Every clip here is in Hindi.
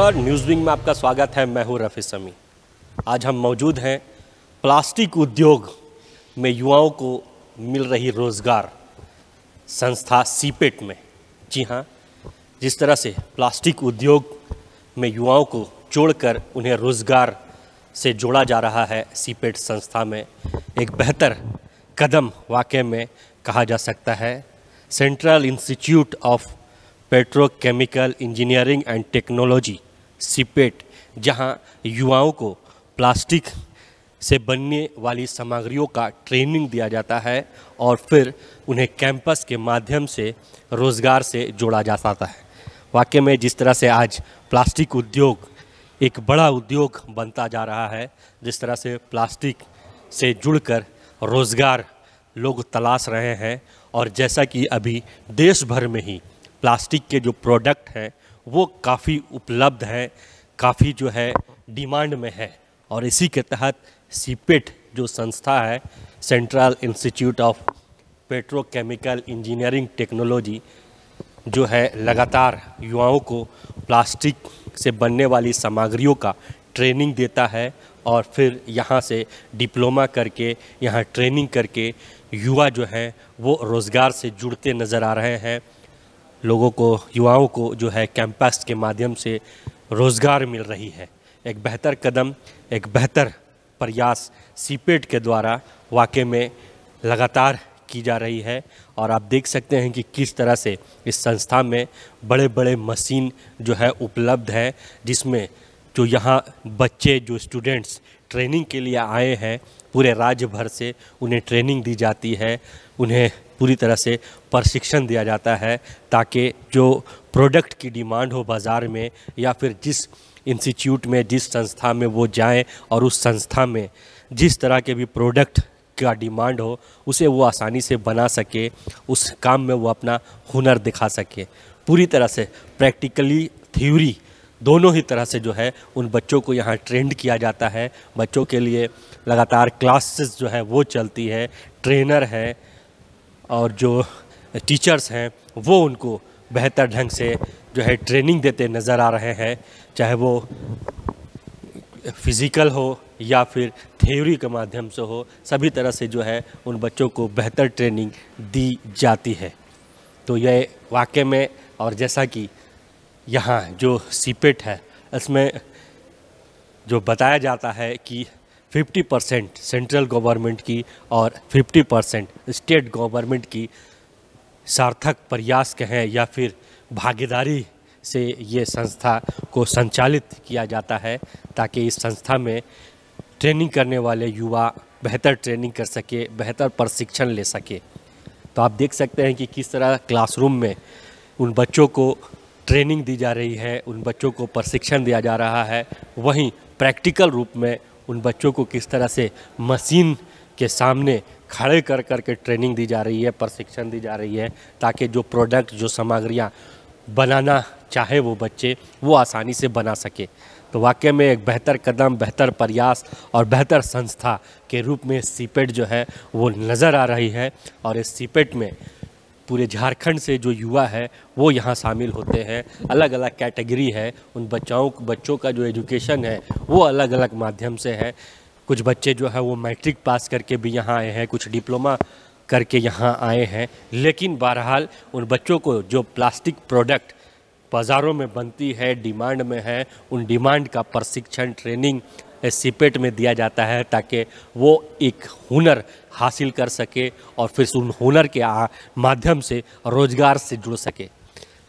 नमस्कार न्यूज़ विंग में आपका स्वागत है मैं हूँ रफ़ी समी आज हम मौजूद हैं प्लास्टिक उद्योग में युवाओं को मिल रही रोज़गार संस्था सीपेट e में जी हाँ जिस तरह से प्लास्टिक उद्योग में युवाओं को जोड़कर उन्हें रोज़गार से जोड़ा जा रहा है सीपेट e संस्था में एक बेहतर कदम वाक़ में कहा जा सकता है central institute of petrochemical engineering and technology CIPET जहां युवाओं को प्लास्टिक से बनने वाली सामग्रियों का ट्रेनिंग दिया जाता है और फिर उन्हें कैंपस के माध्यम से रोज़गार से जोड़ा जा सकता है वाकई में जिस तरह से आज प्लास्टिक उद्योग एक बड़ा उद्योग बनता जा रहा है जिस तरह से प्लास्टिक से जुड़कर रोज़गार लोग तलाश रहे हैं और जैसा कि अभी देश भर में ही प्लास्टिक के जो प्रोडक्ट हैं वो काफ़ी उपलब्ध है काफ़ी जो है डिमांड में है और इसी के तहत सीपेट जो संस्था है central institute of petrochemical engineering technology जो है लगातार युवाओं को प्लास्टिक से बनने वाली सामग्रियों का ट्रेनिंग देता है और फिर यहाँ से डिप्लोमा करके यहाँ ट्रेनिंग करके युवा जो हैं वो रोज़गार से जुड़ते नज़र आ रहे हैं लोगों को युवाओं को जो है कैंपस के माध्यम से रोज़गार मिल रही है एक बेहतर कदम एक बेहतर प्रयास सीपेट e के द्वारा वाकई में लगातार की जा रही है और आप देख सकते हैं कि किस तरह से इस संस्था में बड़े बड़े मशीन जो है उपलब्ध हैं जिसमें जो यहाँ बच्चे जो स्टूडेंट्स ट्रेनिंग के लिए आए हैं पूरे राज्य भर से उन्हें ट्रेनिंग दी जाती है उन्हें पूरी तरह से प्रशिक्षण दिया जाता है ताकि जो प्रोडक्ट की डिमांड हो बाज़ार में या फिर जिस इंस्टीट्यूट में जिस संस्था में वो जाएं और उस संस्था में जिस तरह के भी प्रोडक्ट का डिमांड हो उसे वो आसानी से बना सके उस काम में वो अपना हुनर दिखा सके पूरी तरह से प्रैक्टिकली थ्योरी दोनों ही तरह से जो है उन बच्चों को यहाँ ट्रेंड किया जाता है बच्चों के लिए लगातार क्लासेस जो है वो चलती है ट्रेनर है और जो टीचर्स हैं वो उनको बेहतर ढंग से जो है ट्रेनिंग देते नज़र आ रहे हैं चाहे वो फिज़िकल हो या फिर थ्योरी के माध्यम से हो सभी तरह से जो है उन बच्चों को बेहतर ट्रेनिंग दी जाती है तो यह वाक्य में और जैसा कि यहाँ जो सीपेट e है इसमें जो बताया जाता है कि 50 परसेंट सेंट्रल गवर्नमेंट की और 50 परसेंट स्टेट गवर्नमेंट की सार्थक प्रयास कहें या फिर भागीदारी से ये संस्था को संचालित किया जाता है ताकि इस संस्था में ट्रेनिंग करने वाले युवा बेहतर ट्रेनिंग कर सके बेहतर प्रशिक्षण ले सके तो आप देख सकते हैं कि किस तरह क्लासरूम में उन बच्चों को ट्रेनिंग दी जा रही है उन बच्चों को प्रशिक्षण दिया जा रहा है वहीं प्रैक्टिकल रूप में उन बच्चों को किस तरह से मशीन के सामने खड़े कर कर के ट्रेनिंग दी जा रही है प्रशिक्षण दी जा रही है ताकि जो प्रोडक्ट जो सामग्रियाँ बनाना चाहे वो बच्चे वो आसानी से बना सके तो वाक्य में एक बेहतर कदम बेहतर प्रयास और बेहतर संस्था के रूप में सीपेट e जो है वो नज़र आ रही है और इस सीपेट e में पूरे झारखंड से जो युवा है वो यहाँ शामिल होते हैं अलग अलग कैटेगरी है उन बच्चाओं बच्चों का जो एजुकेशन है वो अलग अलग माध्यम से है कुछ बच्चे जो है वो मैट्रिक पास करके भी यहाँ आए हैं कुछ डिप्लोमा करके यहाँ आए हैं लेकिन बहरहाल उन बच्चों को जो प्लास्टिक प्रोडक्ट बाज़ारों में बनती है डिमांड में है उन डिमांड का प्रशिक्षण ट्रेनिंग सीपेट में दिया जाता है ताकि वो एक हुनर हासिल कर सके और फिर उन हुनर के माध्यम से रोज़गार से जुड़ सके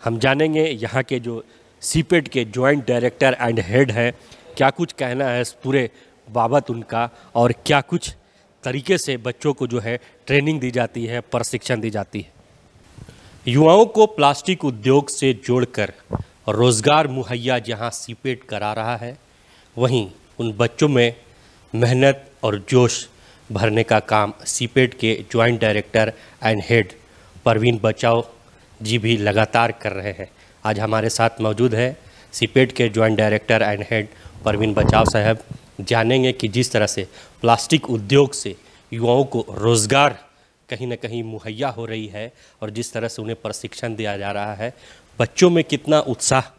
हम जानेंगे यहाँ के जो सीपेट के जॉइंट डायरेक्टर एंड हेड हैं क्या कुछ कहना है इस पूरे बाबत उनका और क्या कुछ तरीके से बच्चों को जो है ट्रेनिंग दी जाती है प्रशिक्षण दी जाती है युवाओं को प्लास्टिक उद्योग से जोड़कर रोज़गार मुहैया जहां सीपेट करा रहा है वहीं उन बच्चों में मेहनत और जोश भरने का काम सीपेट e के joint director and head Parveen बचाओ जी भी लगातार कर रहे हैं आज हमारे साथ मौजूद है सीपेट e के joint director and head Parveen बचाओ साहब जानेंगे कि जिस तरह से प्लास्टिक उद्योग से युवाओं को रोज़गार कहीं ना कहीं मुहैया हो रही है और जिस तरह से उन्हें प्रशिक्षण दिया जा रहा है बच्चों में कितना उत्साह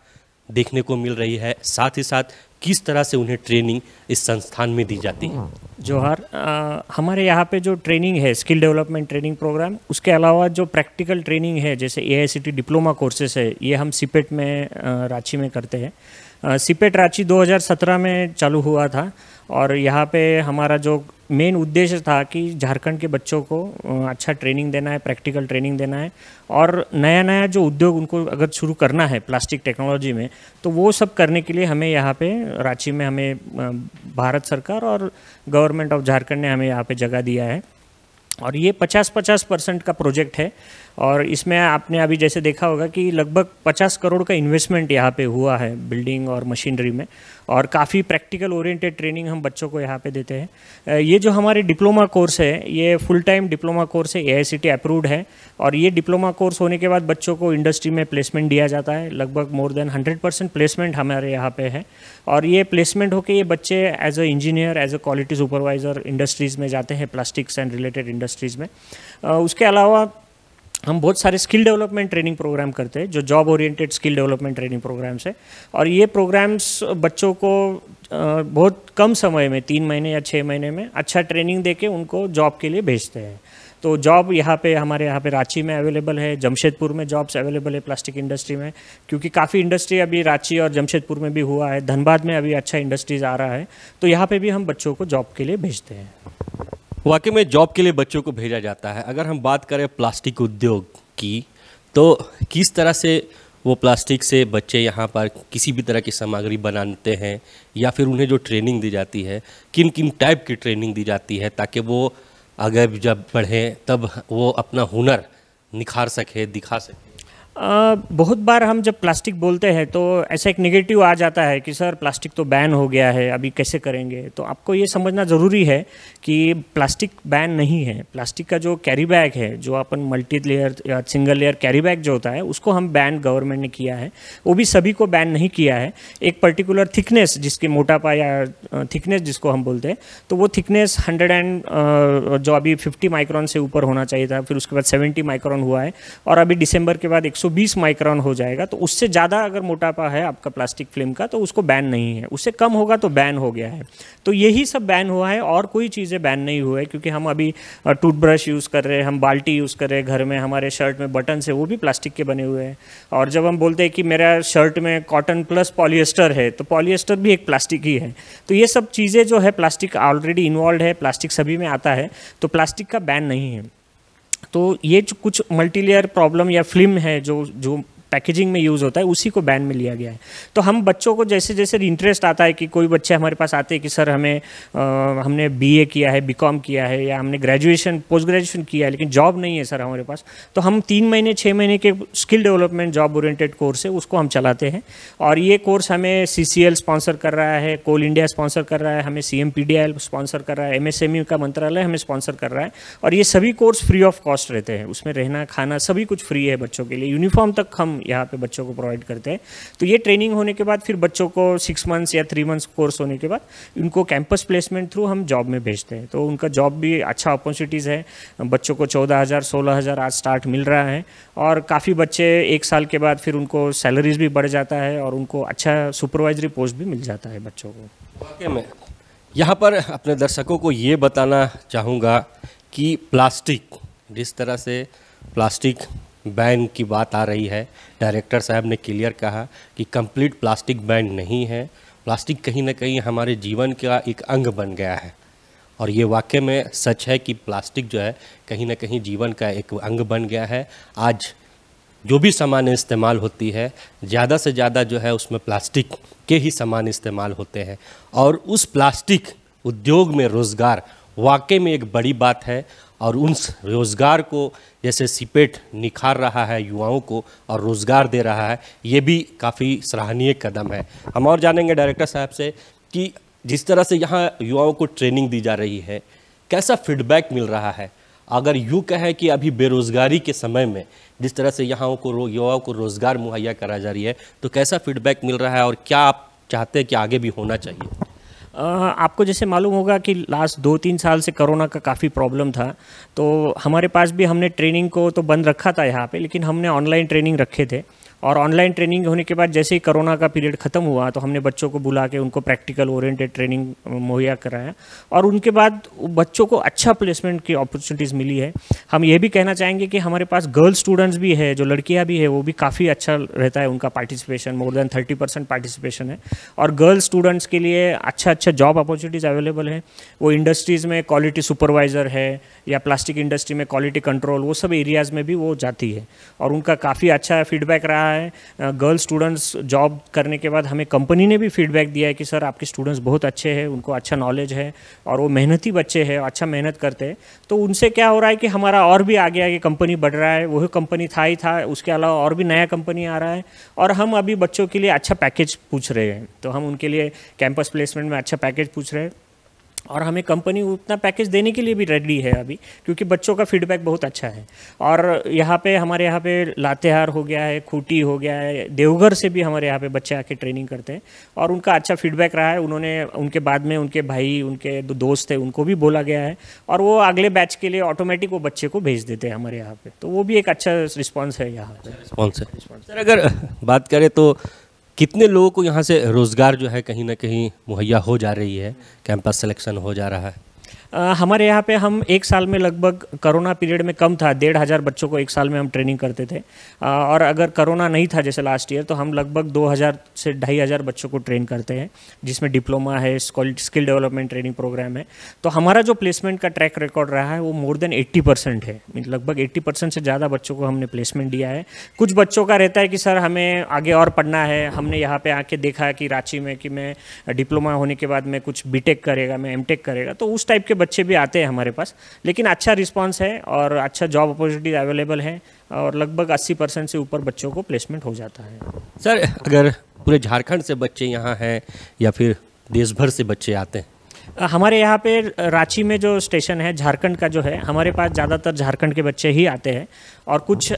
देखने को मिल रही है साथ ही साथ किस तरह से उन्हें ट्रेनिंग इस संस्थान में दी जाती है जोहर हमारे यहाँ पे जो ट्रेनिंग है स्किल डेवलपमेंट ट्रेनिंग प्रोग्राम उसके अलावा जो प्रैक्टिकल ट्रेनिंग है जैसे ए डिप्लोमा कोर्सेस है ये हम सीपेट e में रांची में करते हैं सीपेट e रांची 2017 में चालू हुआ था और यहाँ पे हमारा जो मेन उद्देश्य था कि झारखंड के बच्चों को अच्छा ट्रेनिंग देना है प्रैक्टिकल ट्रेनिंग देना है और नया नया जो उद्योग उनको अगर शुरू करना है प्लास्टिक टेक्नोलॉजी में तो वो सब करने के लिए हमें यहाँ पे रांची में हमें भारत सरकार और गवर्नमेंट ऑफ झारखंड ने हमें यहाँ पे जगह दिया है और ये 50-50 परसेंट का प्रोजेक्ट है और इसमें आपने अभी जैसे देखा होगा कि लगभग 50 करोड़ का इन्वेस्टमेंट यहाँ पे हुआ है बिल्डिंग और मशीनरी में और काफ़ी प्रैक्टिकल ओरिएंटेड ट्रेनिंग हम बच्चों को यहाँ पे देते हैं ये जो हमारे डिप्लोमा कोर्स है ये फुल टाइम डिप्लोमा कोर्स है ए अप्रूव्ड है और ये डिप्लोमा कोर्स होने के बाद बच्चों को इंडस्ट्री में प्लेसमेंट दिया जाता है लगभग मोर देन हंड्रेड प्लेसमेंट हमारे यहाँ पर है और ये प्लेसमेंट होकर ये बच्चे as a engineer as a quality supervisor industries में जाते हैं प्लास्टिक्स एंड रिलेटेड इंडस्ट्रीज़ में उसके अलावा हम बहुत सारे स्किल डेवलपमेंट ट्रेनिंग प्रोग्राम करते हैं जो job oriented skill development training programs है और ये प्रोग्राम्स बच्चों को बहुत कम समय में तीन महीने या छः महीने में अच्छा ट्रेनिंग देके उनको जॉब के लिए भेजते हैं तो जॉब यहाँ पे हमारे यहाँ पे रांची में अवेलेबल है जमशेदपुर में जॉब्स अवेलेबल है प्लास्टिक इंडस्ट्री में क्योंकि काफ़ी इंडस्ट्री अभी रांची और जमशेदपुर में भी हुआ है धनबाद में अभी अच्छा इंडस्ट्रीज आ रहा है तो यहाँ पे भी हम बच्चों को जॉब के लिए भेजते हैं वाकई में जॉब के लिए बच्चों को भेजा जाता है अगर हम बात करें प्लास्टिक उद्योग की तो किस तरह से वो प्लास्टिक से बच्चे यहाँ पर किसी भी तरह की सामग्री बनाते हैं या फिर उन्हें जो ट्रेनिंग दी जाती है किन किन टाइप की ट्रेनिंग दी जाती है ताकि वो आगे जब बढ़ें तब वो अपना हुनर निखार सके दिखा सके बहुत बार हम जब प्लास्टिक बोलते हैं तो ऐसा एक नेगेटिव आ जाता है कि सर प्लास्टिक तो बैन हो गया है अभी कैसे करेंगे तो आपको ये समझना ज़रूरी है कि प्लास्टिक बैन नहीं है प्लास्टिक का जो कैरी बैग है जो अपन मल्टी लेयर या सिंगल लेयर कैरी बैग जो होता है उसको हम बैन गवर्नमेंट ने किया है वो भी सभी को बैन नहीं किया है एक पर्टिकुलर थिकनेस जिसके मोटापा या थिकनेस जिसको हम बोलते हैं तो वो थिकनेस हंड्रेड एंड जो अभी फिफ्टी माइक्रॉन से ऊपर होना चाहिए था फिर उसके बाद सेवेंटी माइक्रॉन हुआ है और अभी डिसम्बर के बाद एक 120 माइक्रॉन हो जाएगा तो उससे ज़्यादा अगर मोटापा है आपका प्लास्टिक फिल्म का तो उसको बैन नहीं है उससे कम होगा तो बैन हो गया है तो यही सब बैन हुआ है और कोई चीज़ें बैन नहीं हुआ है क्योंकि हम अभी टूथब्रश यूज़ कर रहे हैं हम बाल्टी यूज़ कर रहे हैं घर में हमारे शर्ट में बटन से वो भी प्लास्टिक के बने हुए हैं और जब हम बोलते हैं कि मेरा शर्ट में कॉटन प्लस पॉलिएस्टर है तो पॉलिएस्टर भी एक प्लास्टिक ही है तो ये सब चीज़ें जो है प्लास्टिक ऑलरेडी इन्वॉल्व है प्लास्टिक सभी में आता है तो प्लास्टिक का बैन नहीं है तो ये जो कुछ मल्टीलेयर प्रॉब्लम या फिल्म है जो जो पैकेजिंग में यूज़ होता है उसी को बैन में लिया गया है तो हम बच्चों को जैसे जैसे इंटरेस्ट आता है कि कोई बच्चे हमारे पास आते हैं कि सर हमें आ, हमने बी किया है बी किया है या हमने ग्रेजुएशन पोस्ट ग्रेजुएशन किया है लेकिन जॉब नहीं है सर हमारे पास तो हम तीन महीने छः महीने के skill development job oriented course है उसको हम चलाते हैं और ये कोर्स हमें सी स्पॉन्सर कर रहा है कोल इंडिया स्पॉन्सर कर रहा है हमें सी स्पॉन्सर कर रहा है एम का मंत्रालय हमें स्पॉन्सर कर रहा है और ये सभी कोर्स फ्री ऑफ कॉस्ट रहते हैं उसमें रहना खाना सभी कुछ फ्री है बच्चों के लिए यूनिफॉर्म तक हम यहाँ पे बच्चों को प्रोवाइड करते हैं तो ये ट्रेनिंग होने के बाद फिर बच्चों को सिक्स मंथ्स या थ्री मंथ्स कोर्स होने के बाद इनको कैंपस प्लेसमेंट थ्रू हम जॉब में भेजते हैं तो उनका जॉब भी अच्छा अपॉर्चुनिटीज़ है बच्चों को चौदह हज़ार सोलह हज़ार आज स्टार्ट मिल रहा है और काफ़ी बच्चे एक साल के बाद फिर उनको सैलरीज भी बढ़ जाता है और उनको अच्छा सुपरवाइजरी पोस्ट भी मिल जाता है बच्चों को वाकई यहाँ पर अपने दर्शकों को ये बताना चाहूँगा कि प्लास्टिक जिस तरह से प्लास्टिक बैन की बात आ रही है डायरेक्टर साहब ने क्लियर कहा कि कंप्लीट प्लास्टिक बैन नहीं है प्लास्टिक कहीं ना कहीं हमारे जीवन का एक अंग बन गया है और ये वाक्य में सच है कि प्लास्टिक जो है कहीं ना कहीं जीवन का एक अंग बन गया है आज जो भी सामान इस्तेमाल होती है ज़्यादा से ज़्यादा जो है उसमें प्लास्टिक के ही सामान इस्तेमाल होते हैं और उस प्लास्टिक उद्योग में रोज़गार वाकई में एक बड़ी बात है और उन रोज़गार को जैसे सिपेट निखार रहा है युवाओं को और रोज़गार दे रहा है ये भी काफ़ी सराहनीय कदम है हम और जानेंगे डायरेक्टर साहब से कि जिस तरह से यहाँ युवाओं को ट्रेनिंग दी जा रही है कैसा फीडबैक मिल रहा है अगर यूँ कहें कि अभी बेरोज़गारी के समय में जिस तरह से यहाँ को युवाओं को रोज़गार मुहैया करा जा रही है तो कैसा फीडबैक मिल रहा है और क्या आप चाहते हैं कि आगे भी होना चाहिए आपको जैसे मालूम होगा कि लास्ट दो तीन साल से कोरोना का काफ़ी प्रॉब्लम था तो हमारे पास भी हमने ट्रेनिंग को तो बंद रखा था यहाँ पे लेकिन हमने ऑनलाइन ट्रेनिंग रखे थे और ऑनलाइन ट्रेनिंग होने के बाद जैसे ही कोरोना का पीरियड ख़त्म हुआ तो हमने बच्चों को बुला के उनको प्रैक्टिकल ओरिएंटेड ट्रेनिंग मुहैया कराया और उनके बाद बच्चों को अच्छा प्लेसमेंट की अपॉर्चुनिटीज़ मिली है हम ये भी कहना चाहेंगे कि हमारे पास गर्ल स्टूडेंट्स भी है जो लड़कियाँ भी है वो भी काफ़ी अच्छा रहता है उनका participation more than thirty percent participation है और गर्ल स्टूडेंट्स के लिए अच्छा अच्छा जॉब अपॉर्चुनिटीज़ अवेलेबल है वो इंडस्ट्रीज़ में क्वालिटी सुपरवाइज़र है या प्लास्टिक इंडस्ट्री में क्वालिटी कंट्रोल वो सब एरियाज़ में भी वो जाती है और उनका काफ़ी अच्छा फीडबैक रहा है गर्ल स्टूडेंट्स जॉब करने के बाद हमें कंपनी ने भी फीडबैक दिया है कि सर आपके स्टूडेंट्स बहुत अच्छे हैं उनको अच्छा नॉलेज है और वो मेहनती बच्चे हैं अच्छा मेहनत करते हैं तो उनसे क्या हो रहा है कि हमारा और भी आगे आगे कंपनी बढ़ रहा है वही कंपनी था ही था उसके अलावा और भी नया कंपनी आ रहा है और हम अभी बच्चों के लिए अच्छा पैकेज पूछ रहे हैं तो हम उनके लिए कैंपस प्लेसमेंट में अच्छा पैकेज पूछ रहे हैं और हमें कंपनी उतना पैकेज देने के लिए भी रेडी है अभी क्योंकि बच्चों का फीडबैक बहुत अच्छा है और यहाँ पे हमारे यहाँ पे लातेहार हो गया है खूटी हो गया है देवघर से भी हमारे यहाँ पे बच्चे आके ट्रेनिंग करते हैं और उनका अच्छा फीडबैक रहा है उन्होंने उनके बाद में उनके भाई उनके दोस्त है उनको भी बोला गया है और वो अगले बैच के लिए ऑटोमेटिक वो बच्चे को भेज देते हैं हमारे यहाँ पर तो वो भी एक अच्छा रिस्पॉन्स है यहाँ पर रिस्पॉन्स अच्छा है सर अगर बात करें तो कितने लोगों को यहाँ से रोज़गार जो है कहीं ना कहीं मुहैया हो जा रही है कैंपस सिलेक्शन हो जा रहा है हमारे यहाँ पे हम एक साल में लगभग कोरोना पीरियड में कम था डेढ़ हज़ार बच्चों को एक साल में हम ट्रेनिंग करते थे और अगर कोरोना नहीं था जैसे लास्ट ईयर तो हम लगभग दो हज़ार से ढाई हज़ार बच्चों को ट्रेन करते हैं जिसमें डिप्लोमा है स्किल डेवलपमेंट ट्रेनिंग प्रोग्राम है तो हमारा जो प्लेसमेंट का ट्रैक रिकॉर्ड रहा है वो मोर देन एट्टी परसेंट है लगभग एट्टी परसेंट से ज़्यादा बच्चों को हमने प्लेसमेंट दिया है कुछ बच्चों का रहता है कि सर हमें आगे और पढ़ना है हमने यहाँ पर आके देखा कि रांची में कि मैं डिप्लोमा होने के बाद मैं कुछ बी करेगा मैं एम करेगा तो उस टाइप के बच्चे भी आते हैं हमारे पास लेकिन अच्छा रिस्पांस है और अच्छा जॉब अपॉर्चुनिटीज अवेलेबल है और लगभग 80 परसेंट से ऊपर बच्चों को प्लेसमेंट हो जाता है सर अगर पूरे झारखंड से बच्चे यहाँ हैं या फिर देश भर से बच्चे आते हैं हमारे यहाँ पे रांची में जो स्टेशन है झारखंड का जो है हमारे पास ज़्यादातर झारखंड के बच्चे ही आते हैं और कुछ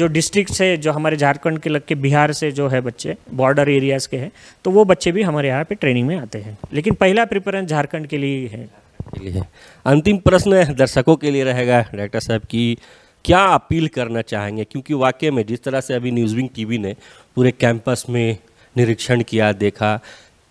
जो डिस्ट्रिक्ट से जो हमारे झारखंड के लग के बिहार से जो है बच्चे बॉर्डर एरियाज़ के हैं तो वो बच्चे भी हमारे यहाँ पे ट्रेनिंग में आते हैं लेकिन पहला प्रिफरेंस झारखंड के लिए ही है के लिए अंतिम प्रश्न दर्शकों के लिए रहेगा डायरेक्टर साहब की क्या अपील करना चाहेंगे क्योंकि वाकई में जिस तरह से अभी न्यूजविंग टीवी ने पूरे कैंपस में निरीक्षण किया देखा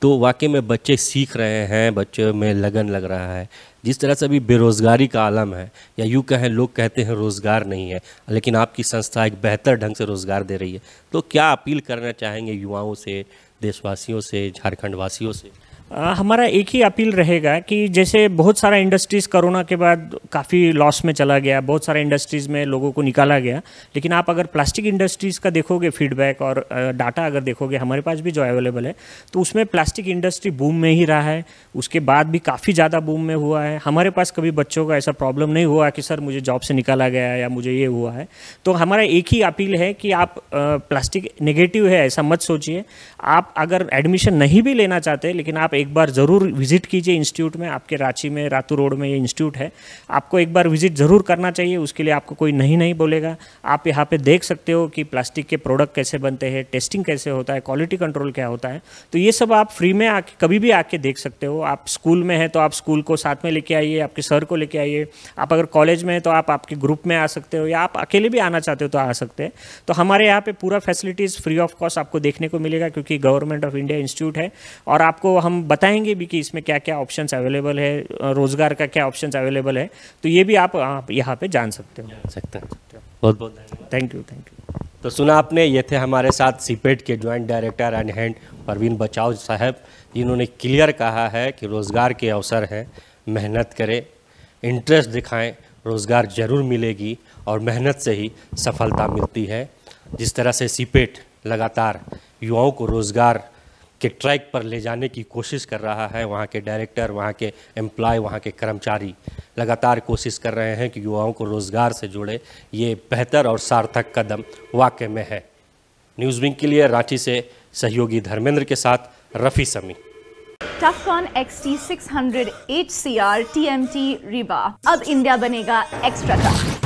तो वाकई में बच्चे सीख रहे हैं बच्चों में लगन लग रहा है जिस तरह से अभी बेरोज़गारी का आलम है या यूँ कहें लोग कहते हैं रोज़गार नहीं है लेकिन आपकी संस्था एक बेहतर ढंग से रोज़गार दे रही है तो क्या अपील करना चाहेंगे युवाओं से देशवासियों से झारखंड वासियों से आ, हमारा एक ही अपील रहेगा कि जैसे बहुत सारा इंडस्ट्रीज़ कोरोना के बाद काफ़ी लॉस में चला गया बहुत सारा इंडस्ट्रीज़ में लोगों को निकाला गया लेकिन आप अगर प्लास्टिक इंडस्ट्रीज़ का देखोगे फीडबैक और डाटा अगर देखोगे हमारे पास भी जो अवेलेबल है तो उसमें प्लास्टिक इंडस्ट्री बूम में ही रहा है उसके बाद भी काफ़ी ज़्यादा बूम में हुआ है हमारे पास कभी बच्चों का ऐसा प्रॉब्लम नहीं हुआ कि सर मुझे जॉब से निकाला गया या मुझे ये हुआ है तो हमारा एक ही अपील है कि आप प्लास्टिक नेगेटिव है ऐसा मत सोचिए आप अगर एडमिशन नहीं भी लेना चाहते लेकिन आप एक बार ज़रूर विजिट कीजिए इंस्टीट्यूट में आपके रांची में रातू रोड में ये इंस्टीट्यूट है आपको एक बार विजिट ज़रूर करना चाहिए उसके लिए आपको कोई नहीं नहीं बोलेगा आप यहाँ पे देख सकते हो कि प्लास्टिक के प्रोडक्ट कैसे बनते हैं टेस्टिंग कैसे होता है क्वालिटी कंट्रोल क्या होता है तो ये सब आप फ्री में आके कभी भी आके देख सकते हो आप स्कूल में है तो आप स्कूल को साथ में लेके आइए आपके सर को लेके आइए आप अगर कॉलेज में है तो आप आपके ग्रुप में आ सकते हो या आप अकेले भी आना चाहते हो तो आ सकते हैं तो हमारे यहाँ पे पूरा फैसिलिटीज़ फ्री ऑफ कॉस्ट आपको देखने को मिलेगा क्योंकि गवर्नमेंट ऑफ इंडिया इंस्टीट्यूट है और आपको हम बताएंगे भी कि इसमें क्या क्या ऑप्शंस अवेलेबल है रोज़गार का क्या ऑप्शंस अवेलेबल है तो ये भी आप यहाँ पे जान सकते हो सकते हैं बहुत बहुत थैंक यू थैंक यू तो सुना आपने ये थे हमारे साथ सीपेट e के joint director and head Parveen बचाव साहब जिन्होंने क्लियर कहा है कि रोज़गार के अवसर हैं मेहनत करें इंटरेस्ट दिखाएं रोज़गार ज़रूर मिलेगी और मेहनत से ही सफलता मिलती है जिस तरह से सीपेट e लगातार युवाओं को रोज़गार के ट्रैक पर ले जाने की कोशिश कर रहा है वहाँ के डायरेक्टर वहाँ के एम्प्लॉय वहाँ के कर्मचारी लगातार कोशिश कर रहे हैं कि युवाओं को रोज़गार से जुड़े ये बेहतर और सार्थक कदम वाक़ में है न्यूज़ विंग के लिए रांची से सहयोगी धर्मेंद्र के साथ Rafi Sami Tufcon XT T M T rebar अब इंडिया बनेगा एक्स्ट्रा टफ